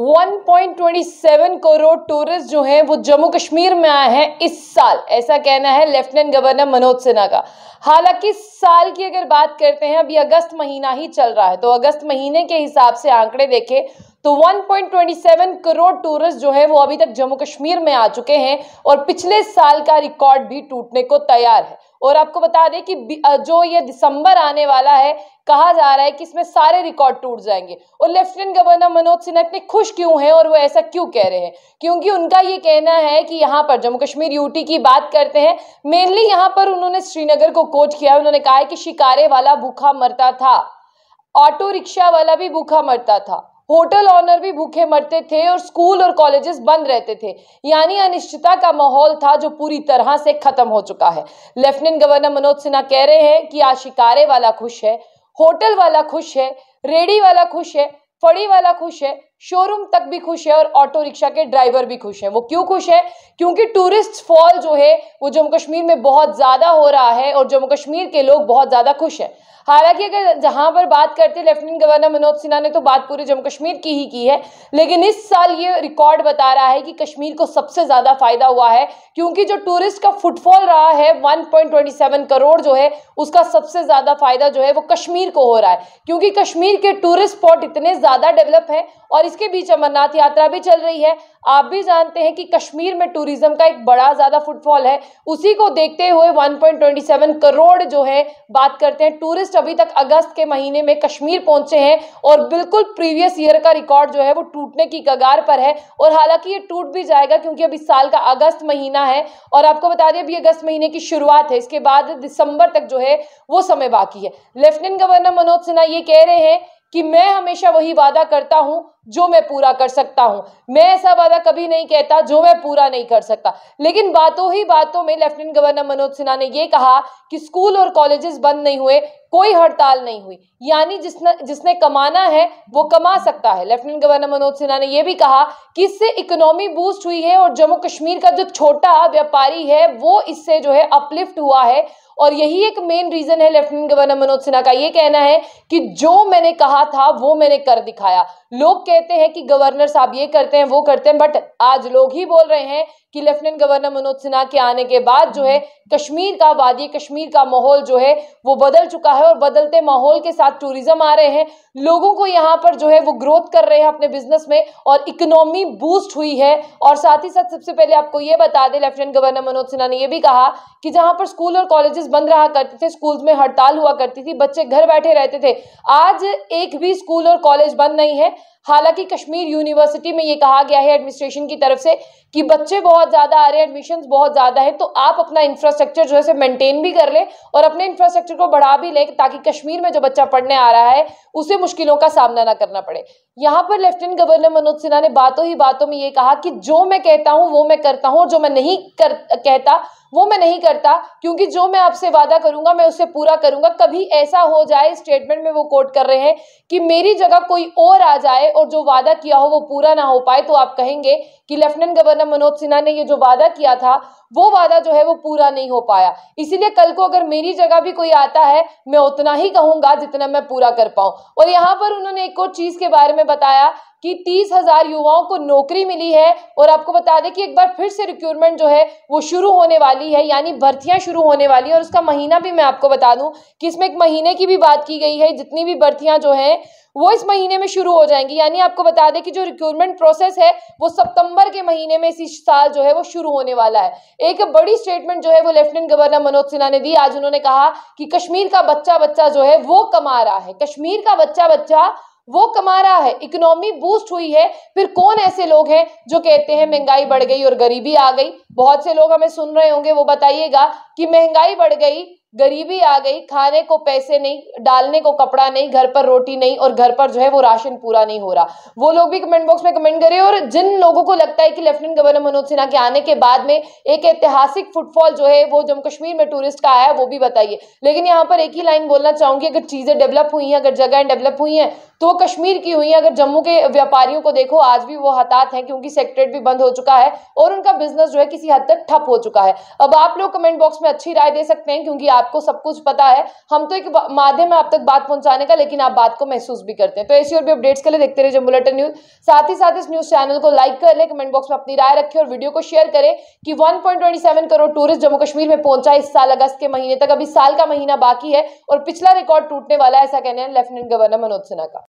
1.27 crore tourist जो हैं वो जम्मू कश्मीर में आए हैं इस साल ऐसा कहना है लेफ्टिनेंट गवर्नर मनोज सिन्हा का हालांकि साल की अगर बात करते हैं अभी अगस्त महीना ही चल रहा है तो अगस्त महीने के हिसाब से आंकड़े देखें तो 1.27 करोड़ टूरिस्ट जो है वो अभी तक जम्मू कश्मीर में आ चुके हैं और पिछले साल का रिकॉर्ड भी टूटने को तैयार है और आपको बता दें कि जो ये दिसंबर आने वाला है कहा जा रहा है कि इसमें सारे रिकॉर्ड टूट जाएंगे और लेफ्टिनेंट गवर्नर मनोज सिन्हा इतने खुश क्यों हैं और वो ऐसा क्यों कह रहे हैं क्योंकि उनका ये कहना है कि यहाँ पर जम्मू कश्मीर यूटी की बात करते हैं मेनली यहाँ पर उन्होंने श्रीनगर को कोच किया उन्होंने कहा है कि शिकारे वाला भूखा मरता था ऑटो रिक्शा वाला भी भूखा मरता था होटल ऑनर भी भूखे मरते थे और स्कूल और कॉलेजेस बंद रहते थे यानी अनिश्चितता का माहौल था जो पूरी तरह से खत्म हो चुका है लेफ्टिनेंट गवर्नर मनोज सिन्हा कह रहे हैं कि आशिकारे वाला खुश है होटल वाला खुश है रेडी वाला खुश है फड़ी वाला खुश है शोरूम तक भी खुश है और ऑटो रिक्शा के ड्राइवर भी खुश है वो क्यों खुश है क्योंकि टूरिस्ट फॉल जो है वो जम्मू कश्मीर में बहुत ज़्यादा हो रहा है और जम्मू कश्मीर के लोग बहुत ज़्यादा खुश है हालांकि अगर जहां पर बात करते हैं लेफ्टिनेंट गवर्नर मनोज सिन्हा ने तो बात पूरे जम्मू कश्मीर की ही की है लेकिन इस साल ये रिकॉर्ड बता रहा है कि कश्मीर को सबसे ज़्यादा फायदा हुआ है क्योंकि जो टूरिस्ट का फुटफॉल रहा है 1.27 करोड़ जो है उसका सबसे ज़्यादा फायदा जो है वो कश्मीर को हो रहा है क्योंकि कश्मीर के टूरिस्ट स्पॉट इतने ज़्यादा डेवलप है और इसके बीच अमरनाथ यात्रा भी चल रही है आप भी जानते हैं कि कश्मीर में टूरिज्म का एक बड़ा ज़्यादा फुटफॉल है उसी को देखते हुए 1.27 करोड़ जो है बात करते हैं टूरिस्ट अभी तक अगस्त के महीने में कश्मीर पहुंचे हैं और बिल्कुल प्रीवियस ईयर का रिकॉर्ड जो है वो टूटने की कगार पर है और हालांकि ये टूट भी जाएगा क्योंकि अब साल का अगस्त महीना है और आपको बता दें अभी अगस्त महीने की शुरुआत है इसके बाद दिसंबर तक जो है वो समय बाकी है लेफ्टिनेंट गवर्नर मनोज सिन्हा ये कह रहे हैं कि मैं हमेशा वही वादा करता हूं जो मैं पूरा कर सकता हूं मैं ऐसा वादा कभी नहीं कहता जो मैं पूरा नहीं कर सकता लेकिन बातों ही बातों में लेफ्टिनेंट गवर्नर मनोज सिन्हा ने यह कहा कि स्कूल और कॉलेजेस बंद नहीं हुए कोई हड़ताल नहीं हुई यानी जिसने जिसने कमाना है वो कमा सकता है लेफ्टिनेंट गवर्नर मनोज सिन्हा ने यह भी कहा कि इससे इकोनॉमी बूस्ट हुई है और जम्मू कश्मीर का जो छोटा व्यापारी है वो इससे जो है अपलिफ्ट हुआ है और यही एक मेन रीजन है लेफ्टिनेंट गवर्नर मनोज सिन्हा का यह कहना है कि जो मैंने कहा था वो मैंने कर दिखाया लोग कह कहते हैं कि गवर्नर साहब ये करते हैं वो करते हैं बट आज लोग ही बोल रहे हैं कि लेफ्टिनेंट गवर्नर मनोज सिन्हा के आने के बाद जो है कश्मीर का वादी कश्मीर का माहौल जो है वो बदल चुका है और बदलते माहौल के साथ टूरिज्म आ रहे हैं लोगों को यहाँ पर जो है वो ग्रोथ कर रहे हैं अपने बिजनेस में और इकोनॉमी बूस्ट हुई है और साथ ही साथ सबसे पहले आपको ये बता दें लेफ्टिनेंट गवर्नर मनोज सिन्हा ने यह भी कहा कि जहाँ पर स्कूल और कॉलेजेस बंद रहा करते थे स्कूल में हड़ताल हुआ करती थी बच्चे घर बैठे रहते थे आज एक भी स्कूल और कॉलेज बंद नहीं है हालांकि कश्मीर यूनिवर्सिटी में ये कहा गया है एडमिनिस्ट्रेशन की तरफ से कि बच्चे बहुत ज़्यादा आ रहे हैं एडमिशन बहुत ज़्यादा है तो आप अपना इंफ्रास्ट्रक्चर जो है मेंटेन भी कर लें और अपने इंफ्रास्ट्रक्चर को बढ़ा भी लें ताकि कश्मीर में जो बच्चा पढ़ने आ रहा है उसे मुश्किलों का सामना ना करना पड़े यहाँ पर लेफ्टिनेंट गवर्नर मनोज सिन्हा ने बातों ही बातों में ये कहा कि जो मैं कहता हूँ वो मैं करता हूँ जो मैं नहीं कर कहता वो मैं नहीं करता क्योंकि जो मैं आपसे वादा करूंगा मैं उसे पूरा करूंगा कभी ऐसा हो जाए स्टेटमेंट में वो कोट कर रहे हैं कि मेरी जगह कोई और आ जाए और जो वादा किया हो वो पूरा ना हो पाए तो आप कहेंगे कि लेफ्टिनेंट गवर्नर मनोज सिन्हा ने ये जो वादा किया था वो वादा जो है वो पूरा नहीं हो पाया इसीलिए कल को अगर मेरी जगह भी कोई आता है मैं उतना ही कहूंगा जितना मैं पूरा कर पाऊं और यहां पर उन्होंने एक और चीज के बारे में बताया कि तीस हजार युवाओं को नौकरी मिली है और आपको बता दें कि एक बार फिर से रिक्रूटमेंट जो है वो शुरू होने वाली है यानी भर्तियां शुरू होने वाली है और उसका महीना भी मैं आपको बता दूं कि इसमें एक महीने की भी बात की गई है जितनी भी भर्तियां जो है वो इस महीने में शुरू हो जाएंगी यानी आपको बता दें कि जो रिक्रूटमेंट प्रोसेस है वो सितंबर के महीने में इसी साल जो है वो शुरू होने वाला है एक बड़ी स्टेटमेंट जो है वो लेफ्टिनेंट गवर्नर मनोज सिन्हा ने दी आज उन्होंने कहा कि कश्मीर का बच्चा बच्चा जो है वो कमा रहा है कश्मीर का बच्चा बच्चा वो कमा रहा है इकोनॉमी बूस्ट हुई है फिर कौन ऐसे लोग हैं जो कहते हैं महंगाई बढ़ गई और गरीबी आ गई बहुत से लोग हमें सुन रहे होंगे वो बताइएगा कि महंगाई बढ़ गई गरीबी आ गई खाने को पैसे नहीं डालने को कपड़ा नहीं घर पर रोटी नहीं और घर पर जो है वो राशन पूरा नहीं हो रहा वो लोग भी कमेंट बॉक्स में कमेंट करें और जिन लोगों को लगता है कि लेफ्टिनेंट गवर्नर मनोज सिन्हा के आने के बाद में एक ऐतिहासिक फुटफॉल जो है वो जम्मू कश्मीर में टूरिस्ट का आया वो भी बताइए लेकिन यहाँ पर एक ही लाइन बोलना चाहूंगी अगर चीज़ें डेवलप हुई हैं अगर जगह डेवलप हुई हैं तो कश्मीर की हुई है अगर जम्मू के व्यापारियों को देखो आज भी वो हताहत हैं क्योंकि सेक्ट्रेट भी बंद हो चुका है और उनका बिजनेस जो है किसी हद तक ठप हो चुका है अब आप लोग कमेंट बॉक्स में अच्छी राय दे सकते हैं क्योंकि आप आपको सब कुछ पता है हम तो एक माध्यम है आप तक बात पहुंचाने का लेकिन आप बात को महसूस भी करते हैं तो ऐसी और भी अपडेट्स के लिए देखते रहिए बुलेटिन न्यूज साथ ही साथ इस न्यूज चैनल को लाइक कर ले कमेंट बॉक्स में अपनी राय रखे और वीडियो को शेयर करें कि वन करोड़ टूरिस्ट जम्मू कश्मीर में पहुंचा इस साल अगस्त के महीने तक अभी साल का महीना बाकी है और पिछला रिकॉर्ड टूटने वाला है ऐसा कहना है लेफ्टिनेंट गवर्नर मनोज सिन्हा का